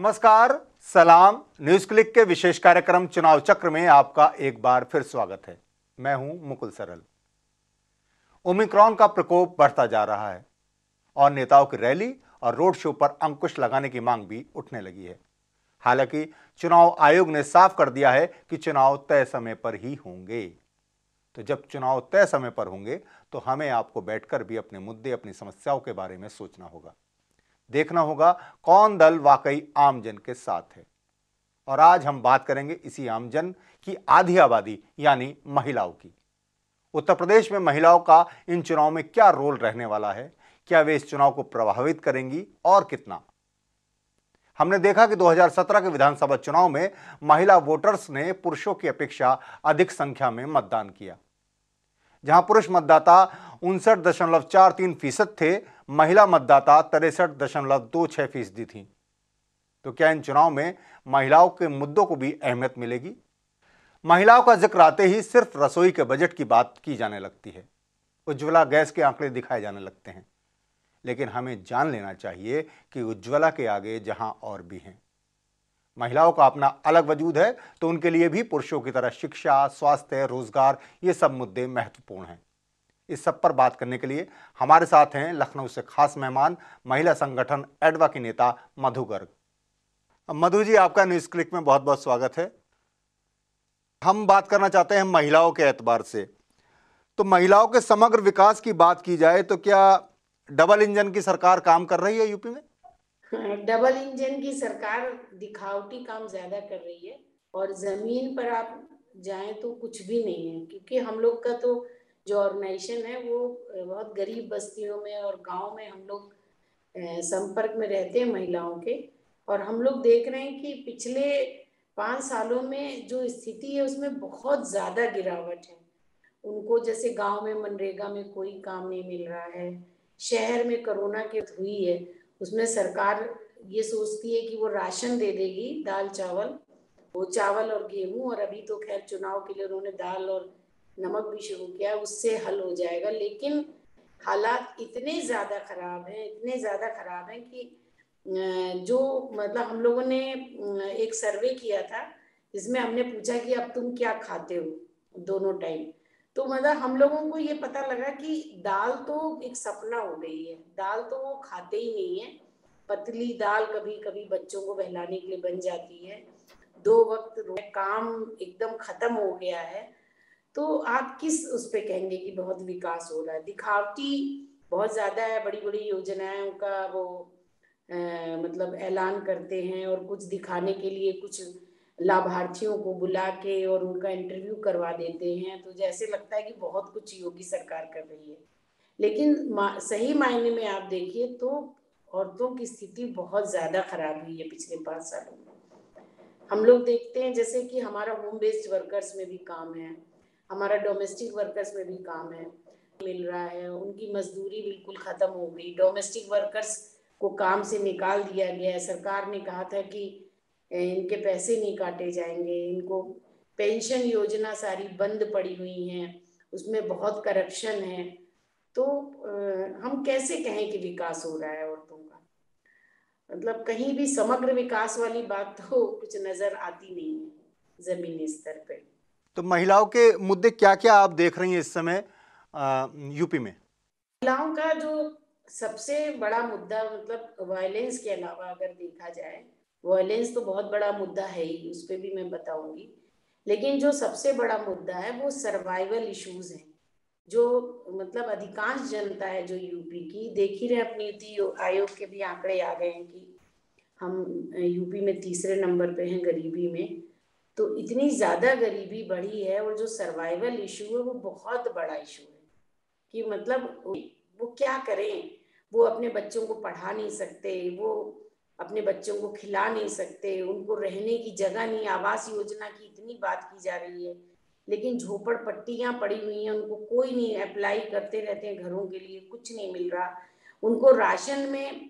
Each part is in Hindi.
नमस्कार सलाम न्यूज क्लिक के विशेष कार्यक्रम चुनाव चक्र में आपका एक बार फिर स्वागत है मैं हूं मुकुल सरल ओमिक्रॉन का प्रकोप बढ़ता जा रहा है और नेताओं की रैली और रोड शो पर अंकुश लगाने की मांग भी उठने लगी है हालांकि चुनाव आयोग ने साफ कर दिया है कि चुनाव तय समय पर ही होंगे तो जब चुनाव तय समय पर होंगे तो हमें आपको बैठकर भी अपने मुद्दे अपनी समस्याओं के बारे में सोचना होगा देखना होगा कौन दल वाकई आमजन के साथ है और आज हम बात करेंगे इसी आमजन की आधी आबादी यानी महिलाओं की उत्तर प्रदेश में महिलाओं का इन चुनाव में क्या रोल रहने वाला है क्या वे इस चुनाव को प्रभावित करेंगी और कितना हमने देखा कि 2017 के विधानसभा चुनाव में महिला वोटर्स ने पुरुषों की अपेक्षा अधिक संख्या में मतदान किया जहां पुरुष मतदाता उनसठ दशमलव चार तीन फीसद थे महिला मतदाता तिरसठ दशमलव दो छः फीसदी थी तो क्या इन चुनाव में महिलाओं के मुद्दों को भी अहमियत मिलेगी महिलाओं का जिक्र आते ही सिर्फ रसोई के बजट की बात की जाने लगती है उज्ज्वला गैस के आंकड़े दिखाए जाने लगते हैं लेकिन हमें जान लेना चाहिए कि उज्ज्वला के आगे जहां और भी हैं महिलाओं का अपना अलग वजूद है तो उनके लिए भी पुरुषों की तरह शिक्षा स्वास्थ्य रोजगार ये सब मुद्दे महत्वपूर्ण हैं इस सब पर बात करने के लिए हमारे साथ हैं लखनऊ से खास मेहमान महिला संगठन एडवा की नेता मधु गर्ग मधु जी आपका न्यूज़ क्लिक में बहुत बहुत स्वागत है हम बात करना चाहते हैं महिलाओं के एतबार से तो महिलाओं के समग्र विकास की बात की जाए तो क्या डबल इंजन की सरकार काम कर रही है यूपी में डबल इंजन की सरकार दिखावटी काम ज्यादा कर रही है और जमीन पर आप जाए तो कुछ भी नहीं है क्योंकि हम लोग का तो जो ऑर्गेनाइजेशन है वो बहुत गरीब बस्तियों में और गांव में हम लोग संपर्क में रहते हैं महिलाओं के और हम लोग देख रहे हैं कि पिछले पाँच सालों में जो स्थिति है उसमें बहुत ज़्यादा गिरावट है उनको जैसे गांव में मनरेगा में कोई काम नहीं मिल रहा है शहर में कोरोना के हुई है उसमें सरकार ये सोचती है कि वो राशन दे देगी दाल चावल वो चावल और गेहूं और अभी तो खैर चुनाव के लिए उन्होंने दाल और नमक भी शुरू किया उससे हल हो जाएगा लेकिन हालात इतने ज़्यादा ख़राब हैं इतने ज़्यादा ख़राब हैं कि जो मतलब हम लोगों ने एक सर्वे किया था जिसमें हमने पूछा कि अब तुम क्या खाते हो दोनों टाइम तो मतलब हम लोगों को ये पता लगा कि दाल तो एक सपना हो गई है दाल तो वो खाते ही नहीं है पतली दाल कभी कभी बच्चों को बहलाने के लिए बन जाती है दो वक्त काम एकदम खत्म हो गया है तो आप किस उस पर कहेंगे कि बहुत विकास हो रहा है दिखावटी बहुत ज्यादा है बड़ी बड़ी योजनाओं का वो आ, मतलब ऐलान करते हैं और कुछ दिखाने के लिए कुछ लाभार्थियों को बुला के और उनका इंटरव्यू करवा देते हैं तो जैसे लगता है कि बहुत कुछ योगी सरकार कर रही है लेकिन सही मायने में आप देखिए तो औरतों की स्थिति बहुत ज्यादा खराब हुई है पिछले पाँच सालों में हम लोग देखते हैं जैसे कि हमारा होम बेस्ड वर्कर्स में भी काम है हमारा डोमेस्टिक वर्कर्स में भी काम है मिल रहा है उनकी मजदूरी बिल्कुल ख़त्म हो गई डोमेस्टिक वर्कर्स को काम से निकाल दिया गया है सरकार ने कहा था कि इनके पैसे नहीं काटे जाएंगे इनको पेंशन योजना सारी बंद पड़ी हुई है उसमें बहुत करप्शन है तो हम कैसे कहें कि विकास हो रहा है औरतों का मतलब कहीं भी समग्र विकास वाली बात तो कुछ नजर आती नहीं है जमीनी स्तर पर तो महिलाओं के मुद्दे क्या क्या आप देख रही हैं इस समय यूपी में महिलाओं का जो सबसे बड़ा मुद्दा मतलब वायलेंस के अलावा अगर देखा जाए वायलेंस तो बहुत बड़ा मुद्दा है ही उस पर भी मैं बताऊंगी लेकिन जो सबसे बड़ा मुद्दा है वो सर्वाइवल इश्यूज हैं जो मतलब अधिकांश जनता है जो यूपी की देख ही रहे अपनी नीति आयोग के भी आंकड़े आ गए हैं कि हम यूपी में तीसरे नंबर पे हैं गरीबी में तो इतनी ज़्यादा गरीबी बढ़ी है और जो सर्वाइवल इशू है वो बहुत बड़ा इशू है कि मतलब वो क्या करें वो अपने बच्चों को पढ़ा नहीं सकते वो अपने बच्चों को खिला नहीं सकते उनको रहने की जगह नहीं आवास योजना की इतनी बात की जा रही है लेकिन झोपड़ पट्टियाँ पड़ी हुई हैं उनको कोई नहीं अप्लाई करते रहते हैं घरों के लिए कुछ नहीं मिल रहा उनको राशन में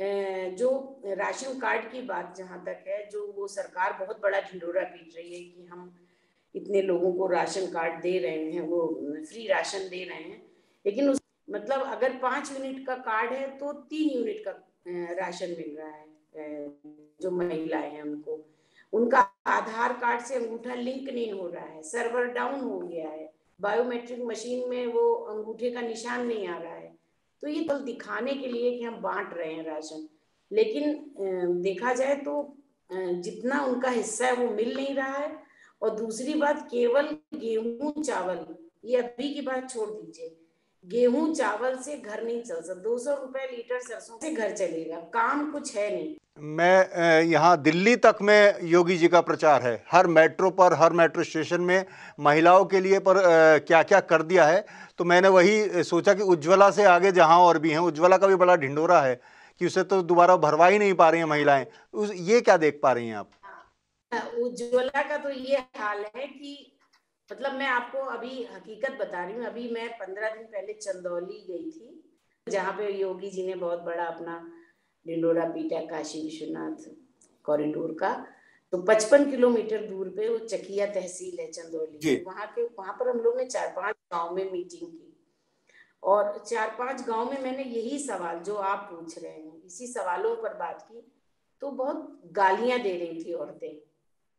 जो राशन कार्ड की बात जहां तक है जो वो सरकार बहुत बड़ा ढिंडोरा पीट रही है कि हम इतने लोगों को राशन कार्ड दे रहे हैं वो फ्री राशन दे रहे हैं लेकिन उस मतलब अगर पांच यूनिट का कार्ड है तो तीन यूनिट का राशन मिल रहा है जो महिलाएं हैं उनको उनका आधार कार्ड से अंगूठा लिंक नहीं हो रहा है सर्वर डाउन हो गया है बायोमेट्रिक मशीन में वो अंगूठे का निशान नहीं आ रहा है तो ये बल तो दिखाने के लिए कि हम बांट रहे हैं राशन लेकिन देखा जाए तो जितना उनका हिस्सा है वो मिल नहीं रहा है और दूसरी बात केवल गेहूं चावल ये अभी की बात छोड़ दीजिए गेहूं चावल से घर नहीं चल सकता दो सौ रुपए लीटर सरसों से घर चलेगा काम कुछ है नहीं मैं यहाँ दिल्ली तक में योगी जी का प्रचार है हर मेट्रो पर हर मेट्रो स्टेशन में महिलाओं के लिए पर क्या क्या कर दिया है तो मैंने वही सोचा कि उज्ज्वला से आगे जहाँ और भी हैं उज्ज्वला का भी बड़ा ढिंडोरा है कि उसे तो दोबारा भरवा ही नहीं पा रही हैं महिलाएं उस ये क्या देख पा रही हैं आप हाँ। उज्ज्वला का तो ये हाल है कि मतलब मैं आपको अभी हकीकत बता रही हूँ अभी मैं पंद्रह दिन पहले चंदौली गई थी जहाँ पे योगी जी ने बहुत बड़ा अपना डिंडोरा पीटा काशी विश्वनाथ कॉरिडोर का तो पचपन किलोमीटर दूर पे वो चकिया तहसील है चंदौली वहाँ के वहां पर हम लोग ने चार पांच गांव में मीटिंग की और चार पांच गांव में मैंने यही सवाल जो आप पूछ रहे हैं इसी सवालों पर बात की तो बहुत गालियां दे रही थी औरतें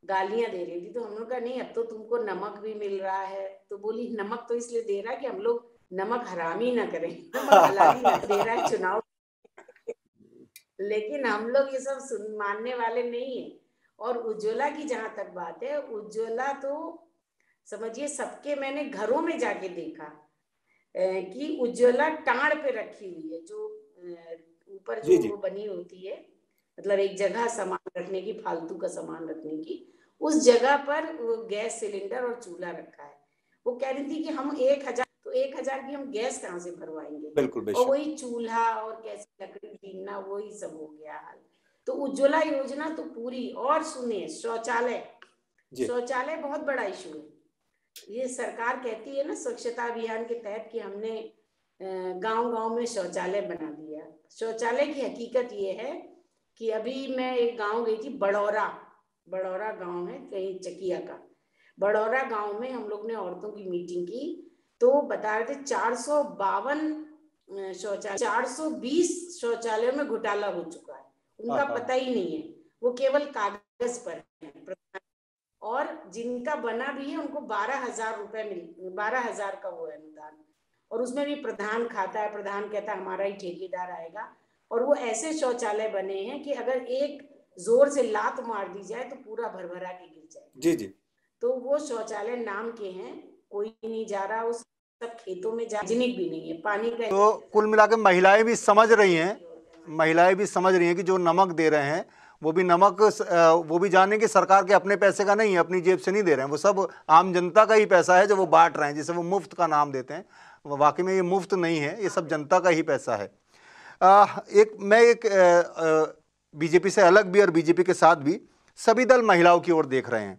गालियां दे रही थी तो हम लोग नहीं अब तो तुमको नमक भी मिल रहा है तो बोली नमक तो इसलिए दे रहा है कि हम लोग नमक हरामी ना करें नमक दे रहा है चुनाव लेकिन हम लोग ये सब सुन मानने वाले नहीं है और उज्ज्वला की जहां तक बात है उज्ज्वला तो समझिए सबके मैंने घरों में जाके देखा कि उज्ज्वला टाण पे रखी हुई है जो ऊपर जो वो बनी होती है मतलब एक जगह सामान रखने की फालतू का सामान रखने की उस जगह पर वो गैस सिलेंडर और चूल्हा रखा है वो कह रही थी कि हम एक हजार तो एक हजार की हम गैस कहाँ से भरवाएंगे बिल्कुल और वही चूल्हा और कैसे लकड़ी बीनना वही सब हो गया हाल तो उज्ज्वला योजना तो पूरी और सुनिए शौचालय शौचालय बहुत बड़ा इशू है ये सरकार कहती है ना स्वच्छता अभियान के तहत कि हमने गांव गांव में शौचालय बना दिया शौचालय की हकीकत ये है कि अभी मैं एक गांव गई थी बड़ौरा बड़ौरा गांव है कहीं चकिया का बड़ौरा गांव में हम लोग ने औरतों की मीटिंग की तो बता रहे थे चार सौ बावन शौचालय चार सौ बीस शौचालयों में घोटाला हो चुका है उनका हाँ, हाँ। पता ही नहीं है वो केवल कागज पर है और जिनका बना भी है उनको बारह हजार रुपए मिल बारह हजार का वो है अनुदान और उसमें भी प्रधान खाता है प्रधान कहता है हमारा ही ठेकेदार आएगा और वो ऐसे शौचालय बने हैं कि अगर एक जोर से लात मार दी जाए तो पूरा भर भरा के गिर जाए जी जी तो वो शौचालय नाम के हैं कोई नहीं जा रहा उस सब खेतों में जाजनिक भी नहीं है पानी का तो कुल मिला महिलाएं भी समझ रही है महिलाएं भी समझ रही है की जो नमक दे रहे हैं वो भी नमक वो भी जाने कि सरकार के अपने पैसे का नहीं है अपनी जेब से नहीं दे रहे हैं वो सब आम जनता का ही पैसा है जो वो बांट रहे हैं जिसे वो मुफ्त का नाम देते हैं वाकई में ये मुफ्त नहीं है ये सब जनता का ही पैसा है आ, एक मैं एक आ, आ, बीजेपी से अलग भी और बीजेपी के साथ भी सभी दल महिलाओं की ओर देख रहे हैं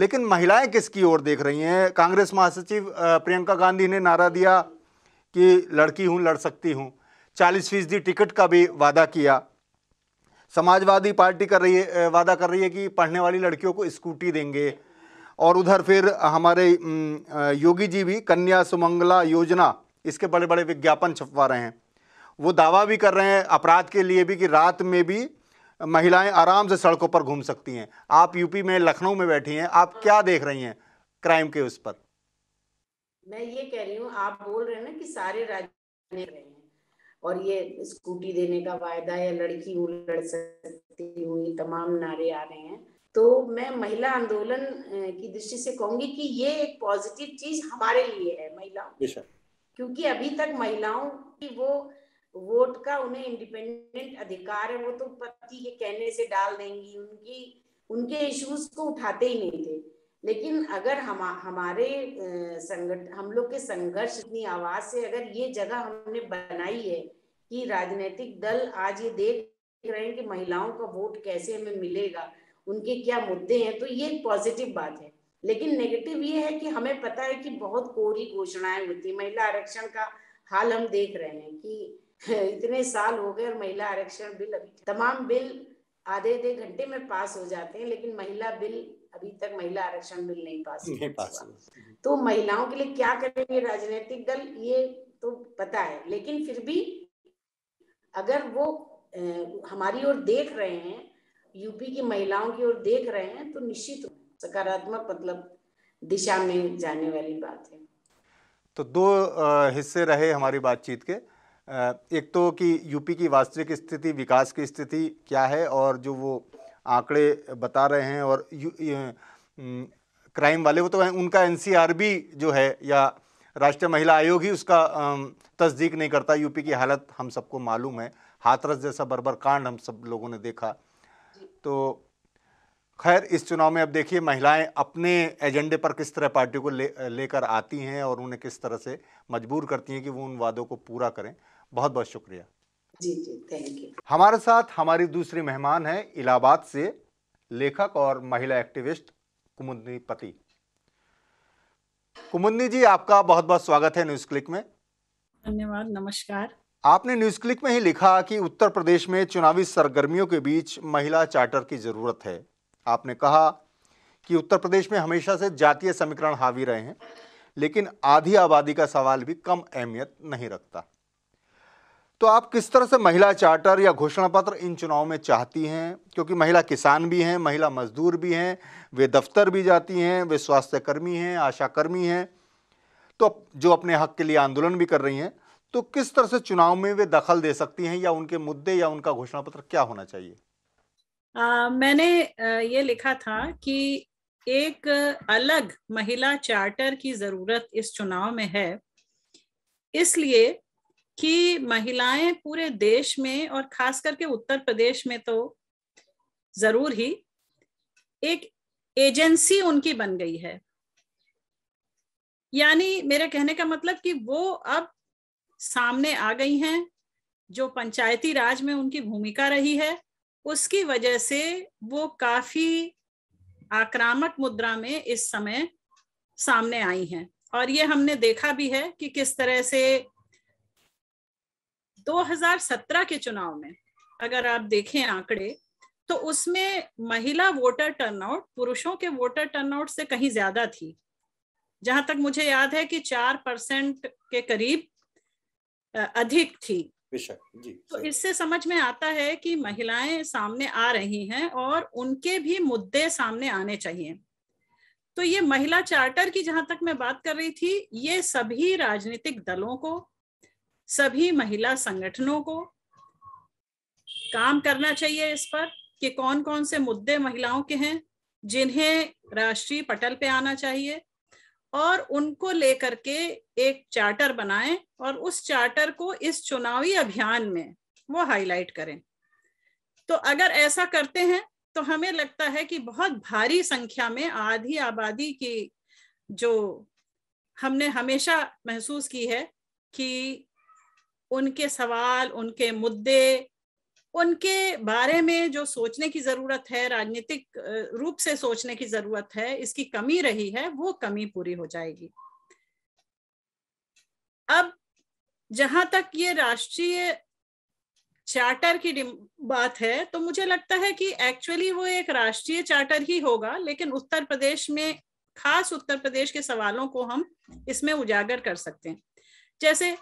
लेकिन महिलाएं किसकी ओर देख रही हैं कांग्रेस महासचिव प्रियंका गांधी ने नारा दिया कि लड़की हूँ लड़ सकती हूँ चालीस फीसदी टिकट का भी वादा किया समाजवादी पार्टी कर रही है वादा कर रही है कि पढ़ने वाली लड़कियों को स्कूटी देंगे और उधर फिर हमारे योगी जी भी कन्या सुमंगला योजना इसके बड़े बड़े विज्ञापन छपवा रहे हैं वो दावा भी कर रहे हैं अपराध के लिए भी कि रात में भी महिलाएं आराम से सड़कों पर घूम सकती हैं आप यूपी में लखनऊ में बैठी हैं आप क्या देख रही हैं क्राइम के उस पर मैं ये कह रही हूँ आप बोल रहे हैं ना कि सारे राज्य रहे हैं और ये स्कूटी देने का वायदा या लड़की हूँ लड़ सकती हूँ तमाम नारे आ रहे हैं तो मैं महिला आंदोलन की दृष्टि से कहूंगी कि ये एक पॉजिटिव चीज हमारे लिए है महिलाओं क्योंकि अभी तक महिलाओं की वो वोट का उन्हें इंडिपेंडेंट अधिकार है वो तो पति के कहने से डाल देंगी उनकी उनके इश्यूज को उठाते ही नहीं थे लेकिन अगर हम हमारे संगठ हम लोग के संघर्ष अपनी आवाज से अगर ये जगह हमने बनाई है कि राजनीतिक दल आज ये देख रहे हैं कि महिलाओं का वोट कैसे हमें मिलेगा उनके क्या मुद्दे हैं तो ये पॉजिटिव बात है लेकिन नेगेटिव ये है कि हमें पता है कि बहुत कोरी घोषणाएं होती महिला आरक्षण का हाल हम देख रहे हैं कि इतने साल हो गए और महिला आरक्षण बिल अभी तमाम बिल आधे आधे घंटे में पास हो जाते हैं लेकिन महिला बिल अभी तक महिला आरक्षण बिल नहीं पास नहीं पास तो महिलाओं के लिए क्या करेंगे राजनीतिक दल ये तो पता है लेकिन फिर भी अगर वो हमारी ओर देख रहे हैं यूपी की महिलाओं की ओर देख रहे हैं तो निश्चित सकारात्मक मतलब दिशा में जाने वाली बात है तो दो हिस्से रहे हमारी बातचीत के एक तो कि यूपी की वास्तविक स्थिति विकास की स्थिति क्या है और जो वो आंकड़े बता रहे हैं और क्राइम वाले वो तो हैं उनका भी जो है या राष्ट्रीय महिला आयोग ही उसका तस्दीक नहीं करता यूपी की हालत हम सबको मालूम है हाथरस जैसा बरबर कांड हम सब लोगों ने देखा तो खैर इस चुनाव में अब देखिए महिलाएं अपने एजेंडे पर किस तरह पार्टी को ले लेकर आती हैं और उन्हें किस तरह से मजबूर करती हैं कि वो उन वादों को पूरा करें बहुत बहुत शुक्रिया जी जी थैंक यू हमारे साथ हमारी दूसरी मेहमान है इलाहाबाद से लेखक और महिला एक्टिविस्ट कुमुदनी पति कुमुदनी जी आपका बहुत बहुत स्वागत है न्यूज क्लिक में धन्यवाद नमस्कार आपने न्यूज क्लिक में ही लिखा कि उत्तर प्रदेश में चुनावी सरगर्मियों के बीच महिला चार्टर की जरूरत है आपने कहा कि उत्तर प्रदेश में हमेशा से जातीय समीकरण हावी रहे हैं लेकिन आधी आबादी का सवाल भी कम अहमियत नहीं रखता तो आप किस तरह से महिला चार्टर या घोषणा पत्र इन चुनाव में चाहती हैं क्योंकि महिला किसान भी हैं महिला मजदूर भी हैं वे दफ्तर भी जाती हैं वे स्वास्थ्यकर्मी हैं आशाकर्मी हैं तो जो अपने हक के लिए आंदोलन भी कर रही हैं तो किस तरह से चुनाव में वे दखल दे सकती हैं या उनके मुद्दे या उनका घोषणा पत्र क्या होना चाहिए आ, मैंने ये लिखा था कि एक अलग महिला चार्टर की जरूरत इस चुनाव में है इसलिए कि महिलाएं पूरे देश में और खास करके उत्तर प्रदेश में तो जरूर ही एक एजेंसी उनकी बन गई है यानी मेरे कहने का मतलब कि वो अब सामने आ गई हैं जो पंचायती राज में उनकी भूमिका रही है उसकी वजह से वो काफी आक्रामक मुद्रा में इस समय सामने आई हैं और ये हमने देखा भी है कि किस तरह से 2017 के चुनाव में अगर आप देखें आंकड़े तो उसमें महिला वोटर टर्नआउट पुरुषों के वोटर टर्नआउट से कहीं ज्यादा थी जहां तक मुझे याद है कि चार परसेंट के करीब अधिक थी जी तो इससे समझ में आता है कि महिलाएं सामने आ रही हैं और उनके भी मुद्दे सामने आने चाहिए तो ये महिला चार्टर की जहां तक मैं बात कर रही थी ये सभी राजनीतिक दलों को सभी महिला संगठनों को काम करना चाहिए इस पर कि कौन कौन से मुद्दे महिलाओं के हैं जिन्हें राष्ट्रीय पटल पे आना चाहिए और उनको लेकर के एक चार्टर बनाएं और उस चार्टर को इस चुनावी अभियान में वो हाईलाइट करें तो अगर ऐसा करते हैं तो हमें लगता है कि बहुत भारी संख्या में आधी आबादी की जो हमने हमेशा महसूस की है कि उनके सवाल उनके मुद्दे उनके बारे में जो सोचने की जरूरत है राजनीतिक रूप से सोचने की जरूरत है इसकी कमी रही है वो कमी पूरी हो जाएगी अब जहां तक ये राष्ट्रीय चार्टर की बात है तो मुझे लगता है कि एक्चुअली वो एक राष्ट्रीय चार्टर ही होगा लेकिन उत्तर प्रदेश में खास उत्तर प्रदेश के सवालों को हम इसमें उजागर कर सकते हैं जैसे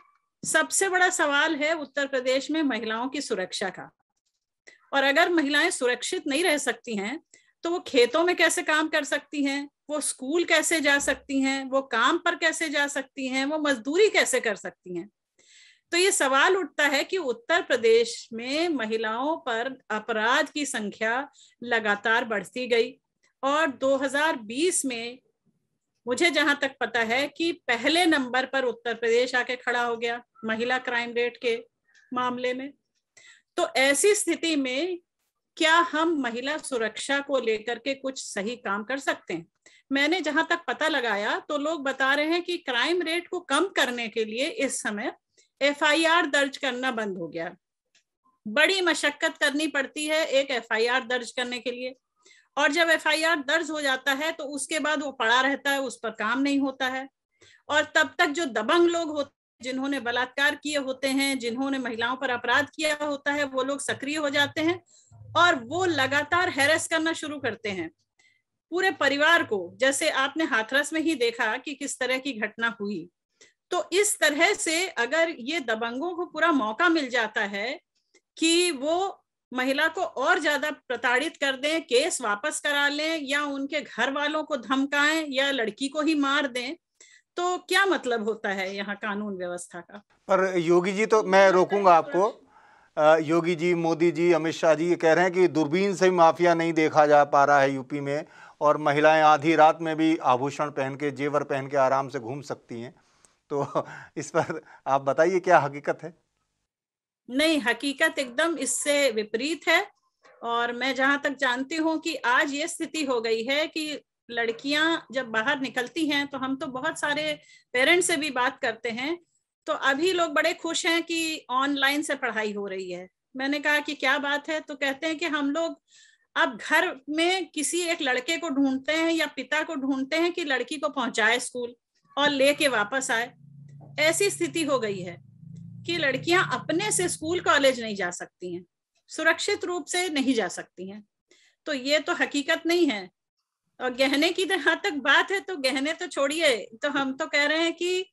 सबसे बड़ा सवाल है उत्तर प्रदेश में महिलाओं की सुरक्षा का और अगर महिलाएं सुरक्षित नहीं रह सकती हैं तो वो खेतों में कैसे काम कर सकती हैं वो स्कूल कैसे जा सकती हैं वो काम पर कैसे जा सकती हैं वो मजदूरी कैसे कर सकती हैं तो ये सवाल उठता है कि उत्तर प्रदेश में महिलाओं पर अपराध की संख्या लगातार बढ़ती गई और 2020 में मुझे जहां तक पता है कि पहले नंबर पर उत्तर प्रदेश आके खड़ा हो गया महिला क्राइम रेट के मामले में तो ऐसी स्थिति में क्या हम महिला सुरक्षा को लेकर के कुछ सही काम कर सकते हैं मैंने जहां तक पता लगाया तो लोग बता रहे हैं कि क्राइम रेट को कम करने के लिए इस समय एफआईआर दर्ज करना बंद हो गया बड़ी मशक्कत करनी पड़ती है एक एफआईआर दर्ज करने के लिए और जब एफआईआर दर्ज हो जाता है तो उसके बाद वो पड़ा रहता है उस पर काम नहीं होता है और तब तक जो दबंग लोग होते जिन्होंने बलात्कार किए होते हैं जिन्होंने महिलाओं पर अपराध किया होता है वो लोग सक्रिय हो जाते हैं और वो लगातार हैरेस करना शुरू करते हैं पूरे परिवार को जैसे आपने हाथरस में ही देखा कि किस तरह की घटना हुई तो इस तरह से अगर ये दबंगों को पूरा मौका मिल जाता है कि वो महिला को और ज्यादा प्रताड़ित कर दें केस वापस करा लें या उनके घर वालों को धमकाएं या लड़की को ही मार दें तो क्या मतलब होता है यहाँ कानून व्यवस्था का पर योगी जी तो मैं रोकूंगा आपको योगी जी मोदी जी अमित शाह जी ये कह रहे हैं कि दूरबीन से माफिया नहीं देखा जा पा रहा है यूपी में और महिलाएं आधी रात में भी आभूषण पहन के जेवर पहन के आराम से घूम सकती हैं तो इस पर आप बताइए क्या हकीकत है नहीं हकीकत एकदम इससे विपरीत है और मैं जहां तक जानती हूँ कि आज ये स्थिति हो गई है कि लड़कियां जब बाहर निकलती हैं तो हम तो बहुत सारे पेरेंट्स से भी बात करते हैं तो अभी लोग बड़े खुश हैं कि ऑनलाइन से पढ़ाई हो रही है मैंने कहा कि क्या बात है तो कहते हैं कि हम लोग अब घर में किसी एक लड़के को ढूंढते हैं या पिता को ढूंढते हैं कि लड़की को पहुंचाए स्कूल और लेके वापस आए ऐसी स्थिति हो गई है कि लड़कियां अपने से स्कूल कॉलेज नहीं जा सकती हैं सुरक्षित रूप से नहीं जा सकती हैं तो ये तो हकीकत नहीं है और गहने की जहां तो तक बात है तो गहने तो छोड़िए तो हम तो कह रहे हैं कि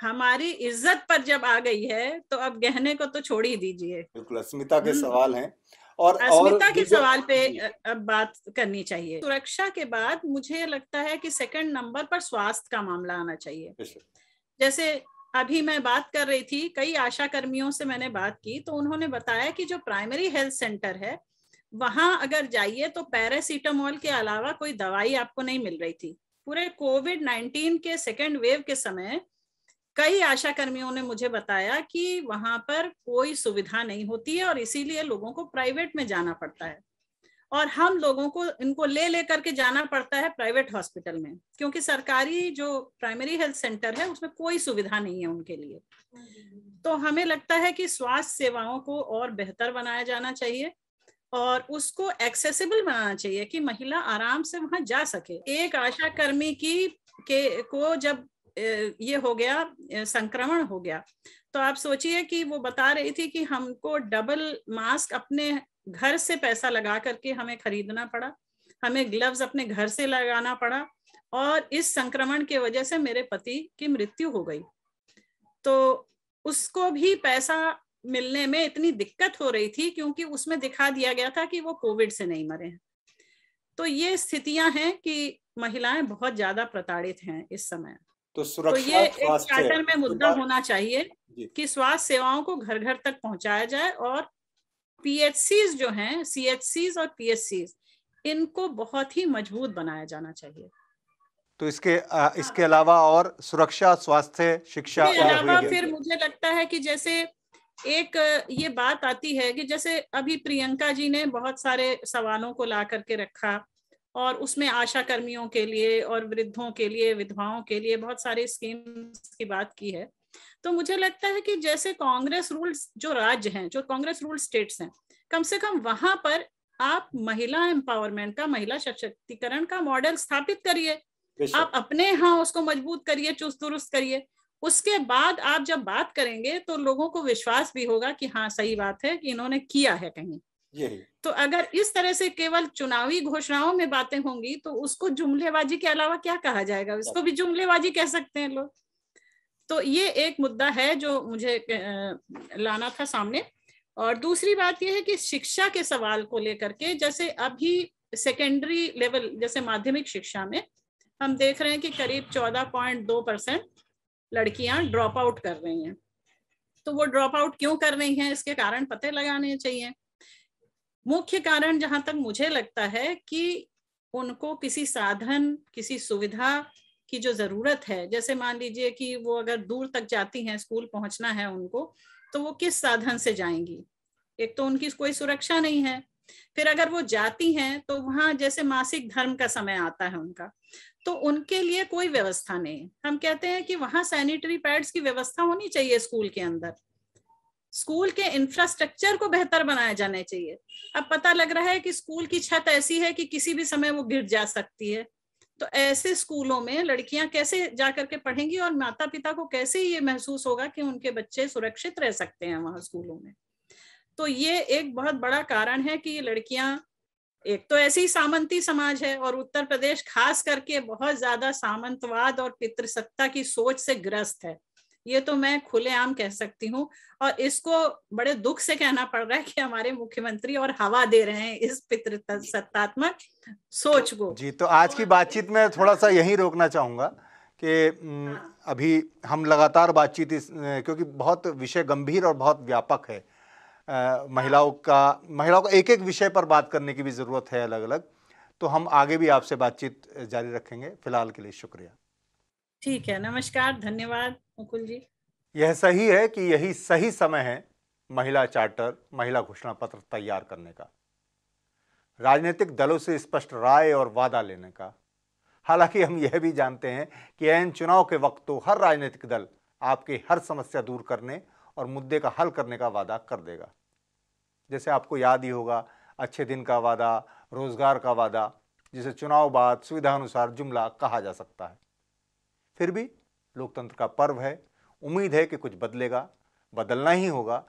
हमारी इज्जत पर जब आ गई है तो अब गहने को तो छोड़ ही दीजिए बिल्कुल अस्मिता के हम्म। सवाल हैं और अस्मिता के सवाल पे अब बात करनी चाहिए सुरक्षा के बाद मुझे लगता है कि सेकंड नंबर पर स्वास्थ्य का मामला आना चाहिए जैसे अभी मैं बात कर रही थी कई आशा कर्मियों से मैंने बात की तो उन्होंने बताया कि जो प्राइमरी हेल्थ सेंटर है वहां अगर जाइए तो पैरासीटामोल के अलावा कोई दवाई आपको नहीं मिल रही थी पूरे कोविड नाइन्टीन के सेकेंड वेव के समय कई आशा कर्मियों ने मुझे बताया कि वहां पर कोई सुविधा नहीं होती है और इसीलिए लोगों को प्राइवेट में जाना पड़ता है और हम लोगों को इनको ले ले करके जाना पड़ता है प्राइवेट हॉस्पिटल में क्योंकि सरकारी जो प्राइमरी हेल्थ सेंटर है उसमें कोई सुविधा नहीं है उनके लिए तो हमें लगता है कि स्वास्थ्य सेवाओं को और बेहतर बनाया जाना चाहिए और उसको एक्सेसिबल बनाना चाहिए कि महिला आराम से वहां जा सके एक आशा कर्मी की के को जब ये हो गया संक्रमण हो गया तो आप सोचिए कि वो बता रही थी कि हमको डबल मास्क अपने घर से पैसा लगा करके हमें खरीदना पड़ा हमें ग्लव्स अपने घर से लगाना पड़ा और इस संक्रमण के वजह से मेरे पति की मृत्यु हो गई तो उसको भी पैसा मिलने में इतनी दिक्कत हो रही थी क्योंकि उसमें दिखा दिया गया था कि वो कोविड से नहीं मरे तो ये स्थितियां हैं कि महिलाएं बहुत ज्यादा प्रताड़ित हैं इस समय तो तो ये एक चार्टर में मुद्दा होना चाहिए कि स्वास्थ्य सेवाओं को घर घर तक पहुंचाया जाए और पीएचसी जो हैं सी और पीएचसी इनको बहुत ही मजबूत बनाया जाना चाहिए तो इसके आ, हाँ। इसके अलावा और सुरक्षा स्वास्थ्य शिक्षा अलावा फिर मुझे लगता है कि जैसे एक ये बात आती है कि जैसे अभी प्रियंका जी ने बहुत सारे सवालों को ला करके रखा और उसमें आशा कर्मियों के लिए और वृद्धों के लिए विधवाओं के लिए बहुत सारे स्कीम्स की बात की है तो मुझे लगता है कि जैसे कांग्रेस रूल जो राज्य हैं जो कांग्रेस रूल स्टेट्स हैं कम से कम वहां पर आप महिला एम्पावरमेंट का महिला सशक्तिकरण का मॉडल स्थापित करिए आप अपने यहाँ उसको मजबूत करिए चुस्त दुरुस्त करिए उसके बाद आप जब बात करेंगे तो लोगों को विश्वास भी होगा कि हाँ सही बात है कि इन्होंने किया है कहीं तो अगर इस तरह से केवल चुनावी घोषणाओं में बातें होंगी तो उसको जुमलेबाजी के अलावा क्या कहा जाएगा उसको भी जुमलेबाजी कह सकते हैं लोग तो ये एक मुद्दा है जो मुझे लाना था सामने और दूसरी बात यह है कि शिक्षा के सवाल को लेकर के जैसे अभी सेकेंडरी लेवल जैसे माध्यमिक शिक्षा में हम देख रहे हैं कि करीब 14.2 परसेंट लड़कियां ड्रॉप आउट कर रही हैं तो वो ड्रॉप आउट क्यों कर रही हैं इसके कारण पते लगाने चाहिए मुख्य कारण जहां तक मुझे लगता है कि उनको किसी साधन किसी सुविधा की जो जरूरत है जैसे मान लीजिए कि वो अगर दूर तक जाती हैं स्कूल पहुंचना है उनको तो वो किस साधन से जाएंगी एक तो उनकी कोई सुरक्षा नहीं है फिर अगर वो जाती हैं तो वहां जैसे मासिक धर्म का समय आता है उनका तो उनके लिए कोई व्यवस्था नहीं हम कहते हैं कि वहां सैनिटरी पैड्स की व्यवस्था होनी चाहिए स्कूल के अंदर स्कूल के इंफ्रास्ट्रक्चर को बेहतर बनाया जाना चाहिए अब पता लग रहा है कि स्कूल की छत ऐसी है कि किसी भी समय वो गिर जा सकती है तो ऐसे स्कूलों में लड़कियां कैसे जा करके पढ़ेंगी और माता पिता को कैसे ये महसूस होगा कि उनके बच्चे सुरक्षित रह सकते हैं वहां स्कूलों में तो ये एक बहुत बड़ा कारण है कि लड़कियां एक तो ऐसी सामंती समाज है और उत्तर प्रदेश खास करके बहुत ज्यादा सामंतवाद और पितृसत्ता की सोच से ग्रस्त है ये तो मैं खुलेआम कह सकती हूँ और इसको बड़े दुख से कहना पड़ रहा है कि हमारे मुख्यमंत्री और हवा दे रहे हैं इस पितृ सत्तात्मक सोच को जी तो आज की बातचीत में थोड़ा सा यही रोकना चाहूंगा कि हाँ। अभी हम लगातार बातचीत इस क्योंकि बहुत विषय गंभीर और बहुत व्यापक है महिलाओं हाँ। का महिलाओं का एक एक विषय पर बात करने की भी ज़रूरत है अलग अलग तो हम आगे भी आपसे बातचीत जारी रखेंगे फिलहाल के लिए शुक्रिया ठीक है नमस्कार धन्यवाद मुकुल जी यह सही है कि यही सही समय है महिला चार्टर महिला घोषणा पत्र तैयार करने का राजनीतिक दलों से स्पष्ट राय और वादा लेने का हालांकि हम यह भी जानते हैं कि एन चुनाव के वक्त तो हर राजनीतिक दल आपकी हर समस्या दूर करने और मुद्दे का हल करने का वादा कर देगा जैसे आपको याद ही होगा अच्छे दिन का वादा रोजगार का वादा जिसे चुनाव बाद सुविधा अनुसार जुमला कहा जा सकता है फिर भी लोकतंत्र का पर्व है उम्मीद है कि कुछ बदलेगा बदलना ही होगा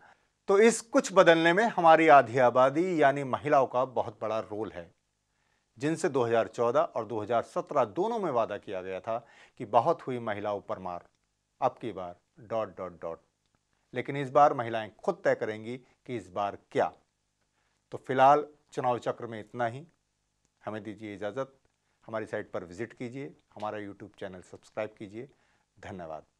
तो इस कुछ बदलने में हमारी आधी आबादी यानी महिलाओं का बहुत बड़ा रोल है जिनसे 2014 और 2017 दोनों में वादा किया गया था कि बहुत हुई महिलाओं पर मार अब की बार डॉट डॉट डॉट लेकिन इस बार महिलाएं खुद तय करेंगी कि इस बार क्या तो फिलहाल चुनाव चक्र में इतना ही हमें दीजिए इजाज़त हमारी साइट पर विज़िट कीजिए हमारा यूट्यूब चैनल सब्सक्राइब कीजिए धन्यवाद